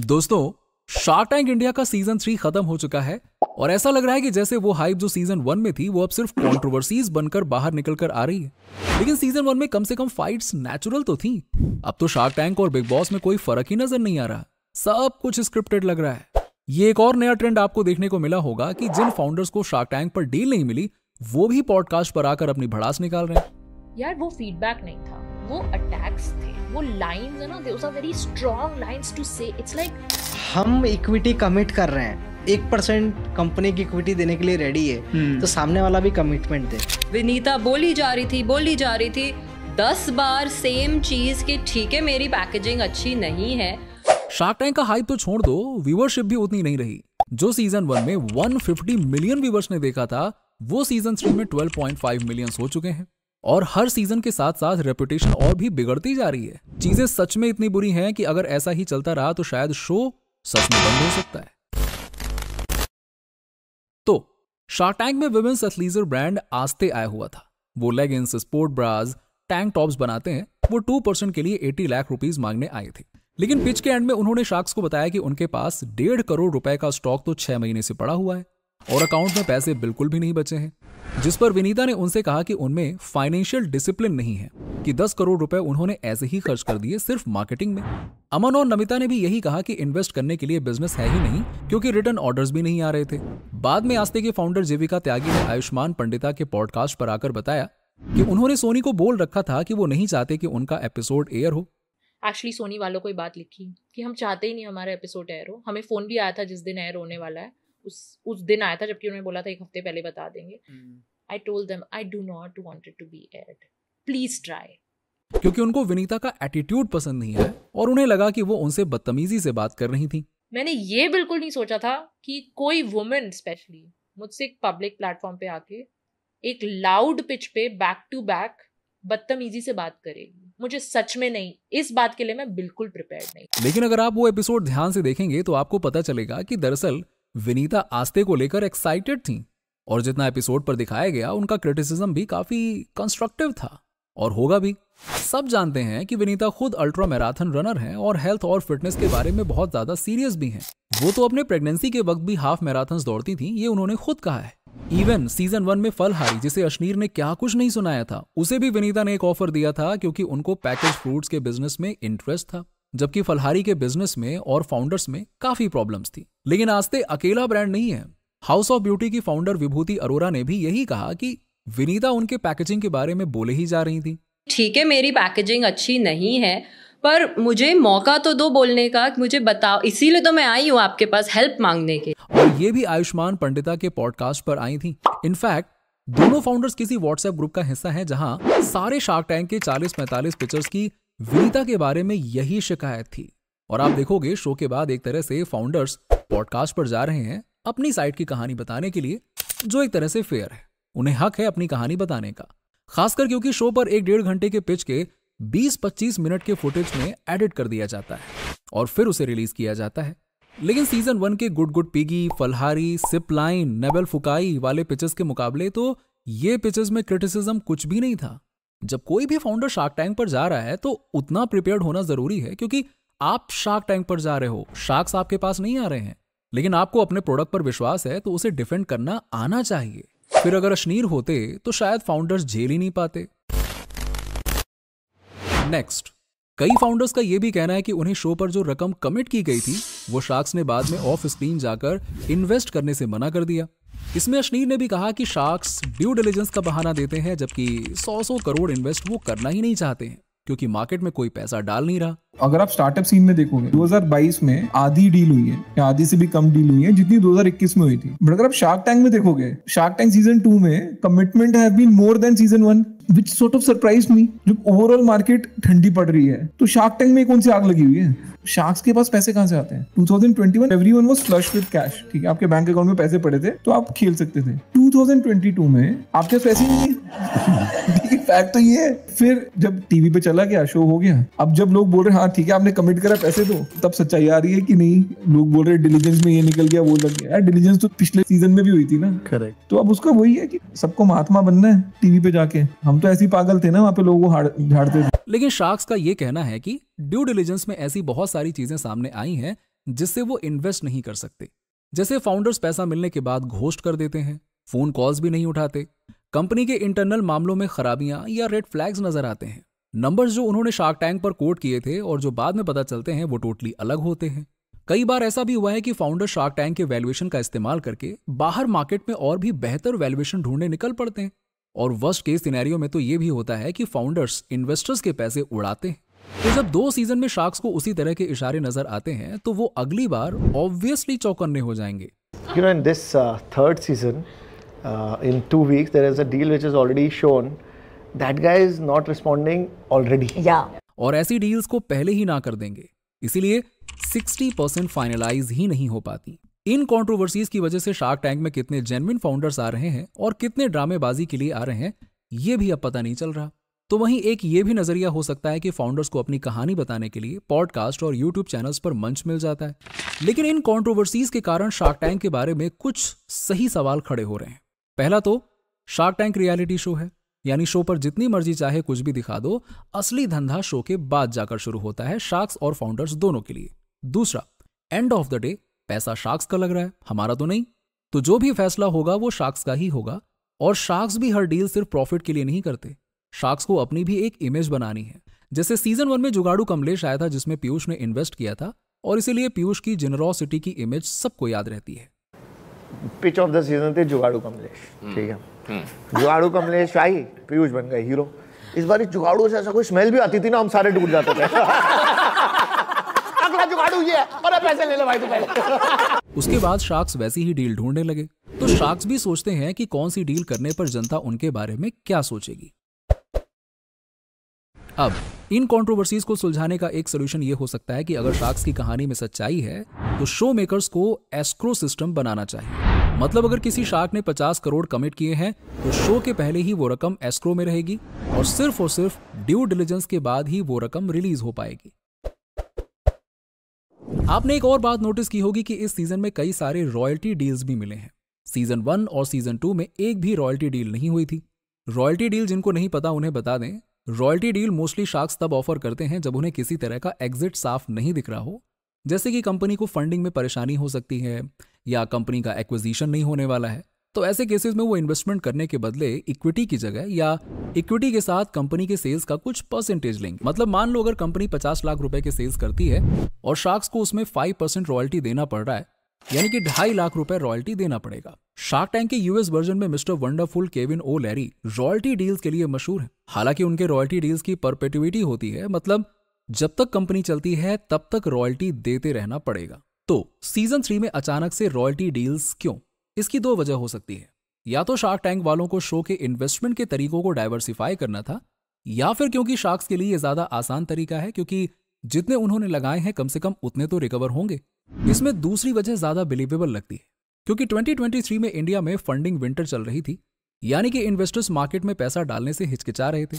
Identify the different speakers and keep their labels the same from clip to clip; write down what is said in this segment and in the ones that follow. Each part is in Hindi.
Speaker 1: दोस्तों शार्क टैंक इंडिया का सीजन थ्री खत्म हो चुका है और ऐसा लग रहा है कि जैसे वो हाइप जो सीजन वन में थी वो अब सिर्फ कंट्रोवर्सीज बनकर बाहर निकल कर आ रही है लेकिन सीजन वन में कम से कम फाइट्स नेचुरल तो थी अब तो शार्क टैंक और बिग बॉस में कोई फर्क ही नजर नहीं आ रहा सब कुछ स्क्रिप्टेड लग रहा है ये एक और नया ट्रेंड आपको देखने को मिला होगा कि जिन फाउंडर्स को शार्क टैंक पर डील नहीं मिली वो भी पॉडकास्ट पर आकर अपनी भड़ास निकाल रहे हैं यार वो फीडबैक नहीं था वो अटैक्स थे वो लाइंस है ना those are very strong lines to say it's like हम इक्विटी कमिट कर रहे हैं एक परसेंट कंपनी की इक्विटी देने के लिए रेडी है hmm. तो सामने वाला भी कमिटमेंट दे विनीता बोली जा रही थी बोली जा रही थी दस बार सेम चीज की ठीक है मेरी पैकेजिंग अच्छी नहीं है शार्क टैंक का हाइप तो छोड़ दो व्यूअरशिप भी उतनी नहीं रही जो सीजन वन में 150 मिलियन व्यूअर्स ने देखा था वो सीजन थ्री में 12.5 मिलियन हो चुके हैं और हर सीजन के साथ साथ रेपुटेशन और भी बिगड़ती जा रही है चीजें सच में इतनी बुरी हैं कि अगर ऐसा ही चलता रहा तो शायद शो सच में बंद हो सकता है तो शार्क टैंक में विमेंस एथलीजर ब्रांड आस्ते आया हुआ था वो leggings sport bras tank tops बनाते हैं वो टू परसेंट के लिए एटी लाख रुपीज मांगने आए थे लेकिन पिच के एंड में उन्होंने शार्क्स को बताया कि उनके पास डेढ़ करोड़ रुपए का स्टॉक तो छह महीने से पड़ा हुआ है और अकाउंट में पैसे बिल्कुल भी नहीं बचे हैं जिस पर विनीता ने उनसे कहा कि उनमें फाइनेंशियल डिसिप्लिन नहीं है कि 10 करोड़ रुपए उन्होंने ऐसे ही खर्च कर दिए सिर्फ मार्केटिंग में अमन और नमिता ने भी यही कहा कि इन्वेस्ट करने के लिए बिजनेस है ही नहीं क्योंकि रिटर्न ऑर्डर्स भी नहीं आ रहे थे बाद में आस्ते के फाउंडर जीविका त्यागी ने आयुष्मान पंडिता के पॉडकास्ट पर आकर बताया कि उन्होंने सोनी को बोल रखा था कि वो नहीं चाहते कि उनका एपिसोड एयर हो एक्चुअली सोनी वालों को बात लिखी कि हम चाहते ही नहीं हमारा एपिसोड एयर हो हमें फ़ोन भी आया था जिस दिन एयर होने वाला है उस उस दिन आया था जबकि उन्होंने बोला था एक हफ्ते पहले बता देंगे I told them I do not wanted to be aired please try क्योंकि उनको विनीता का एटीट्यूड पसंद नहीं है और उन्हें लगा कि वो उनसे बदतमीजी से बात कर रही थी मैंने ये बिल्कुल नहीं सोचा था कि कोई वुमेन स्पेशली मुझसे एक पब्लिक प्लेटफॉर्म पे आके एक लाउड पिच पे बैक टू बैक बदतमीजी से बात करेगी मुझे सच में नहीं इस बात के लिए मैं बिल्कुल प्रिपेयर नहीं लेकिन अगर आप वो एपिसोड ध्यान से देखेंगे तो आपको पता चलेगा कि दरअसल विनीता आस्ते को लेकर एक्साइटेड थी और जितना एपिसोड पर दिखाया गया उनका क्रिटिसिज्म भी काफी कंस्ट्रक्टिव था और होगा भी सब जानते हैं कि विनीता खुद अल्ट्रा मैराथन रनर हैं और हेल्थ और फिटनेस के बारे में बहुत ज्यादा सीरियस भी हैं वो तो अपने प्रेगनेंसी के वक्त भी हाफ मैराथन दौड़ती थी ये उन्होंने खुद कहा है इवन सीजन वन में फल हारी जिसे अश्नीर ने क्या कुछ नहीं सुनाया था उसे भी विनीता ने एक ऑफर दिया था क्योंकि उनको पैकेज फ्रूट्स के बिजनेस में इंटरेस्ट था जबकि फलहारी के बिजनेस में और फाउंडर्स में काफी प्रॉब्लम्स थी लेकिन आस्ते अकेला ब्रांड नहीं है हाउस ऑफ ब्यूटी की फाउंडर विभूति अरोरा ने भी यही कहा कि विनीता उनके पैकेजिंग के बारे में बोले ही जा रही थी ठीक है मेरी पैकेजिंग अच्छी नहीं है पर मुझे मौका तो दो बोलने का मुझे बताओ इसीलिए तो मैं आई हूँ आपके पास हेल्प मांगने के और ये भी आयुष्मान पंडिता के पॉडकास्ट पर आई थी इनफैक्ट दोनों फाउंडर्स किसी व्हाट्सएप ग्रुप का हिस्सा हैं जहां सारे शार्क टैंक के 40-45 पिक्चर्स की विनीता के बारे में यही शिकायत थी और आप देखोगे शो के बाद एक तरह से फाउंडर्स पॉडकास्ट पर जा रहे हैं अपनी साइट की कहानी बताने के लिए जो एक तरह से फेयर है उन्हें हक है अपनी कहानी बताने का खासकर क्योंकि शो पर एक डेढ़ घंटे के पिच के 20-25 मिनट के फुटेज में एडिट कर दिया जाता है और फिर उसे रिलीज किया जाता है लेकिन सीजन वन के गुड गुड पिगी फलहारी सिपलाइन नेबल फुकाई वाले पिचेस के मुकाबले तो ये पिचेस में क्रिटिसिज्म कुछ भी नहीं था जब कोई भी फाउंडर शार्क टैंक पर जा रहा है तो उतना प्रिपेयर्ड होना जरूरी है क्योंकि आप शार्क टैंक पर जा रहे हो शार्क्स आपके पास नहीं आ रहे हैं लेकिन आपको अपने प्रोडक्ट पर विश्वास है तो उसे डिफेंड करना आना चाहिए फिर अगर अश्नीर होते तो शायद फाउंडर्स झेल ही नहीं पाते नेक्स्ट कई फाउंडर्स का यह भी कहना है कि उन्हें शो पर जो रकम कमिट की गई थी वो शार्क्स ने बाद में ऑफ स्क्रीन जाकर इन्वेस्ट करने से मना कर दिया इसमें अश्नीर ने भी कहा कि शार्क्स ड्यू डिलीजेंस का बहाना देते हैं जबकि सौ सौ करोड़ इन्वेस्ट वो करना ही नहीं चाहते हैं क्योंकि मार्केट में कोई पैसा डाल नहीं रहा अगर आप स्टार्टअप सीन में देखोगे 2022 में आधी डील हुई है या आधी से भी कम डील हुई है जितनी 2021 में हुई थी बट अगर आप शार्क टैंक में देखोगे शार्क टैंक सीजन टू में commitment have been more than season one which sort of surprise me जब ओवरऑल मार्केट ठंडी पड़ रही है तो शार्क टैंक में कौन सी आग लगी हुई है शार्क्स के पास पैसे कहाँ से आते हैं 2021 everyone was flush with cash ठीक है आपके बैंक अकाउंट में पैसे पड़े थे तो आप खेल सकते थे 2022 में आपके पैसे नहीं फैक्ट तो ये फिर जब टीवी पे चला गया शो हो गया अब जब लोग बोल रहे हैं हाँ ठीक है आपने कमिट करा पैसे दो तो, तब सच्चाई आ रही है कि नहीं लोग बोल रहे डिलीजेंस में ये निकल गया वो लग गया डिलीजेंस तो पिछले सीजन में भी हुई थी ना करेक्ट तो अब उसका वही है कि सबको महात्मा बनना है टीवी पे जाके हम तो ऐसे पागल थे ना वहाँ पे लोग को झाड़ते थे लेकिन शार्क्स का ये कहना है कि ड्यू डिलीजेंस में ऐसी बहुत सारी चीजें सामने आई हैं जिससे वो इन्वेस्ट नहीं कर सकते जैसे फाउंडर्स पैसा मिलने के बाद घोष्ट कर देते हैं फोन कॉल्स भी नहीं उठाते कंपनी के इंटरनल मामलों में खराबियां या रेड फ्लैग्स नजर आते हैं नंबर्स जो उन्होंने शार्क टैंक पर कोट किए थे और जो बाद में पता चलते हैं वो टोटली अलग होते हैं कई बार ऐसा भी हुआ है कि फाउंडर शार्क टैंक के वैल्यूएशन का इस्तेमाल करके बाहर मार्केट में और भी बेहतर वैल्यूएशन ढूंढने निकल पड़ते हैं और वर्स्ट केस सिनेरियो में तो ये भी होता है कि फाउंडर्स इन्वेस्टर्स के पैसे उड़ाते हैं तो जब दो सीजन में शार्क्स को उसी तरह के इशारे नजर आते हैं तो वो अगली बार ऑब्वियसली चौकन्ने हो जाएंगे you know in this third season uh, in two weeks, there is a deal which is already shown. That guy is not responding already. Yeah. और ऐसी डील्स को पहले ही ना कर देंगे इसीलिए 60 परसेंट फाइनलाइज ही नहीं हो पाती इन कंट्रोवर्सीज की वजह से शार्क टैंक में कितने जेनविन फाउंडर्स आ रहे हैं और कितने ड्रामेबाजी के लिए आ रहे हैं ये भी अब पता नहीं चल रहा तो वहीं एक ये भी नजरिया हो सकता है कि फाउंडर्स को अपनी कहानी बताने के लिए पॉडकास्ट और यूट्यूब चैनल्स पर मंच मिल जाता है लेकिन इन कॉन्ट्रोवर्सीज के कारण शार्क टैंक के बारे में कुछ सही सवाल खड़े हो रहे हैं पहला तो शार्क टैंक रियलिटी शो है यानी शो पर जितनी मर्जी चाहे कुछ भी दिखा दो असली धंधा शो के बाद जाकर शुरू होता है शार्क्स और फाउंडर्स दोनों के लिए दूसरा एंड ऑफ द डे पैसा शार्क्स का लग रहा है हमारा तो नहीं तो जो भी फैसला होगा वो शार्क्स का ही होगा और शार्क्स भी हर डील सिर्फ प्रॉफिट के लिए नहीं करते शार्क्स को अपनी भी एक इमेज बनानी है जैसे सीजन वन में जुगाड़ू कमलेश आया था जिसमें पीयूष ने इन्वेस्ट किया था और इसीलिए पीयूष की जिनरोसिटी की इमेज सबको याद रहती है पिच ऑफ द सीजन थे जुगाड़ू कमलेश हम्म, ठीक है हम्म। जुगाड़ू कमलेश आई पीयूष बन गए हीरो इस बार जुगाड़ू से ऐसा कोई स्मेल भी आती थी ना हम सारे टूट जाते थे अगला जुगाड़ू ये अरे पैसे ले लो भाई तू पहले उसके बाद शार्क्स वैसी ही डील ढूंढने लगे तो शार्क्स भी सोचते हैं कि कौन सी डील करने पर जनता उनके बारे में क्या सोचेगी अब इन कंट्रोवर्सीज को सुलझाने का एक सोल्यूशन ये हो सकता है कि अगर शार्क्स की कहानी में सच्चाई है तो शो मेकर्स को एस्क्रो सिस्टम बनाना चाहिए मतलब अगर किसी शार्क ने 50 करोड़ कमिट किए हैं तो शो के पहले ही वो रकम एस्क्रो में रहेगी और सिर्फ और सिर्फ ड्यू डिलीजेंस के बाद ही वो रकम रिलीज हो पाएगी आपने एक और बात नोटिस की होगी कि इस सीजन में कई सारे रॉयल्टी डील्स भी मिले हैं सीजन वन और सीजन टू में एक भी रॉयल्टी डील नहीं हुई थी रॉयल्टी डील जिनको नहीं पता उन्हें बता दें रॉयल्टी डील मोस्टली शार्क्स तब ऑफर करते हैं जब उन्हें किसी तरह का एग्जिट साफ नहीं दिख रहा हो जैसे कि कंपनी को फंडिंग में परेशानी हो सकती है या कंपनी का एक्विजिशन नहीं होने वाला है तो ऐसे केसेस में वो इन्वेस्टमेंट करने के बदले इक्विटी की जगह या इक्विटी के साथ कंपनी के सेल्स का कुछ परसेंटेज लेंगे मतलब मान लो अगर कंपनी 50 लाख रुपए के सेल्स करती है और शार्क्स को उसमें 5 परसेंट रॉयल्टी देना पड़ रहा है यानी कि ढाई लाख रुपए रॉयल्टी देना पड़ेगा शार्क टैंक के यूएस वर्जन में Mister Wonderful Kevin O'Leary royalty deals के लिए मशहूर हैं हालांकि उनके रॉयल्टी डील्स की परपेटिविटी होती है मतलब जब तक कंपनी चलती है तब तक रॉयल्टी देते रहना पड़ेगा तो सीजन थ्री में अचानक से रॉयल्टी डील्स क्यों इसकी दो वजह हो सकती है या तो शार्क टैंक वालों को शो के इन्वेस्टमेंट के तरीकों को डाइवर्सिफाई करना था या फिर क्योंकि शार्क्स के लिए ज्यादा आसान तरीका है क्योंकि जितने उन्होंने लगाए हैं कम से कम उतने तो रिकवर होंगे इसमें दूसरी वजह ज्यादा बिलीवेबल लगती है क्योंकि 2023 में इंडिया में फंडिंग विंटर चल रही थी यानी कि इन्वेस्टर्स मार्केट में पैसा डालने से हिचकिचा रहे थे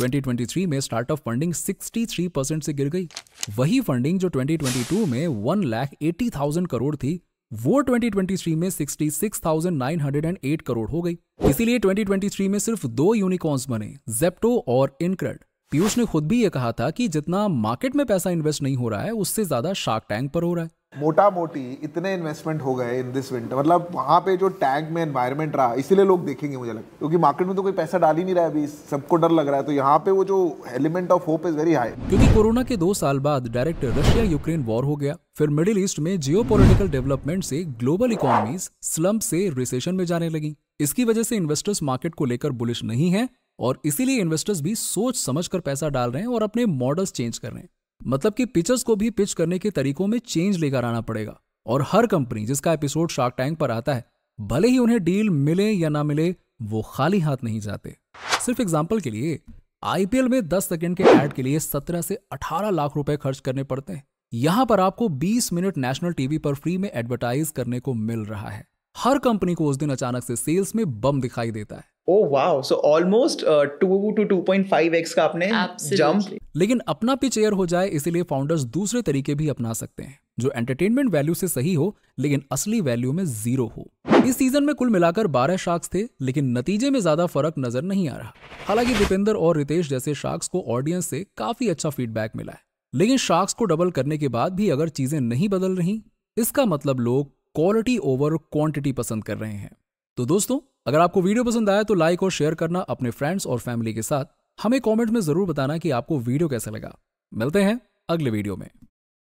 Speaker 1: 2023 में स्टार्टअप फंडिंग 63 परसेंट से गिर गई वही फंडिंग जो 2022 में one lakh eighty thousand crore थी वो 2023 में 66,908 करोड़ हो गई इसीलिए 2023 में सिर्फ दो यूनिकॉर्न्स बने जेप्टो और इनक्रेड पीयूष ने खुद भी ये कहा था कि जितना मार्केट में पैसा इन्वेस्ट नहीं हो रहा है उससे ज्यादा शार्क टैंक पर हो रहा है मोटा मोटी इतने इन्वेस्टमेंट हो गए इन दिस विंटर मतलब वहाँ पे जो टैंक में एनवायरनमेंट रहा इसीलिए लोग देखेंगे मुझे लगता है क्योंकि मार्केट में तो कोई पैसा डाल ही नहीं रहा अभी सबको डर लग रहा है तो यहाँ पे वो जो element of hope is very high क्योंकि कोरोना के दो साल बाद डायरेक्ट रशिया यूक्रेन वॉर हो गया फिर मिडिल ईस्ट में जियो डेवलपमेंट से ग्लोबल इकोनॉमीज स्लम से रिसेशन में जाने लगी इसकी वजह से इन्वेस्टर्स मार्केट को लेकर बुलिश नहीं है और इसीलिए इन्वेस्टर्स भी सोच समझ पैसा डाल रहे हैं और अपने मॉडल्स चेंज कर रहे हैं मतलब कि पिचर्स को भी पिच करने के तरीकों में चेंज लेकर आना पड़ेगा और हर कंपनी जिसका एपिसोड शार्क टैंक पर आता है भले ही उन्हें डील मिले या ना मिले वो खाली हाथ नहीं जाते सिर्फ एग्जाम्पल के लिए आईपीएल में 10 सेकंड के एड के लिए 17 से 18 लाख रुपए खर्च करने पड़ते हैं यहां पर आपको 20 मिनट नेशनल टीवी पर फ्री में एडवर्टाइज करने को मिल रहा है हर कंपनी को उस दिन अचानक से सेल्स में बम दिखाई देता है Oh, uh, लेकिन अपना पिच एयर हो जाए इसीलिए फाउंडर्स दूसरे तरीके भी अपना सकते हैं जो एंटरटेनमेंट वैल्यू से सही हो लेकिन असली वैल्यू में जीरो हो इस सीजन में कुल मिलाकर 12 शार्क्स थे लेकिन नतीजे में ज्यादा फर्क नजर नहीं आ रहा हालांकि दीपेंद्र और रितेश जैसे शार्क्स को ऑडियंस से काफी अच्छा फीडबैक मिला है लेकिन शार्क्स को डबल करने के बाद भी अगर चीजें नहीं बदल रही इसका मतलब लोग क्वालिटी ओवर क्वांटिटी पसंद कर रहे हैं तो दोस्तों अगर आपको वीडियो पसंद आया तो लाइक और शेयर करना अपने फ्रेंड्स और फैमिली के साथ हमें कॉमेंट में जरूर बताना कि आपको वीडियो कैसा लगा मिलते हैं अगले वीडियो में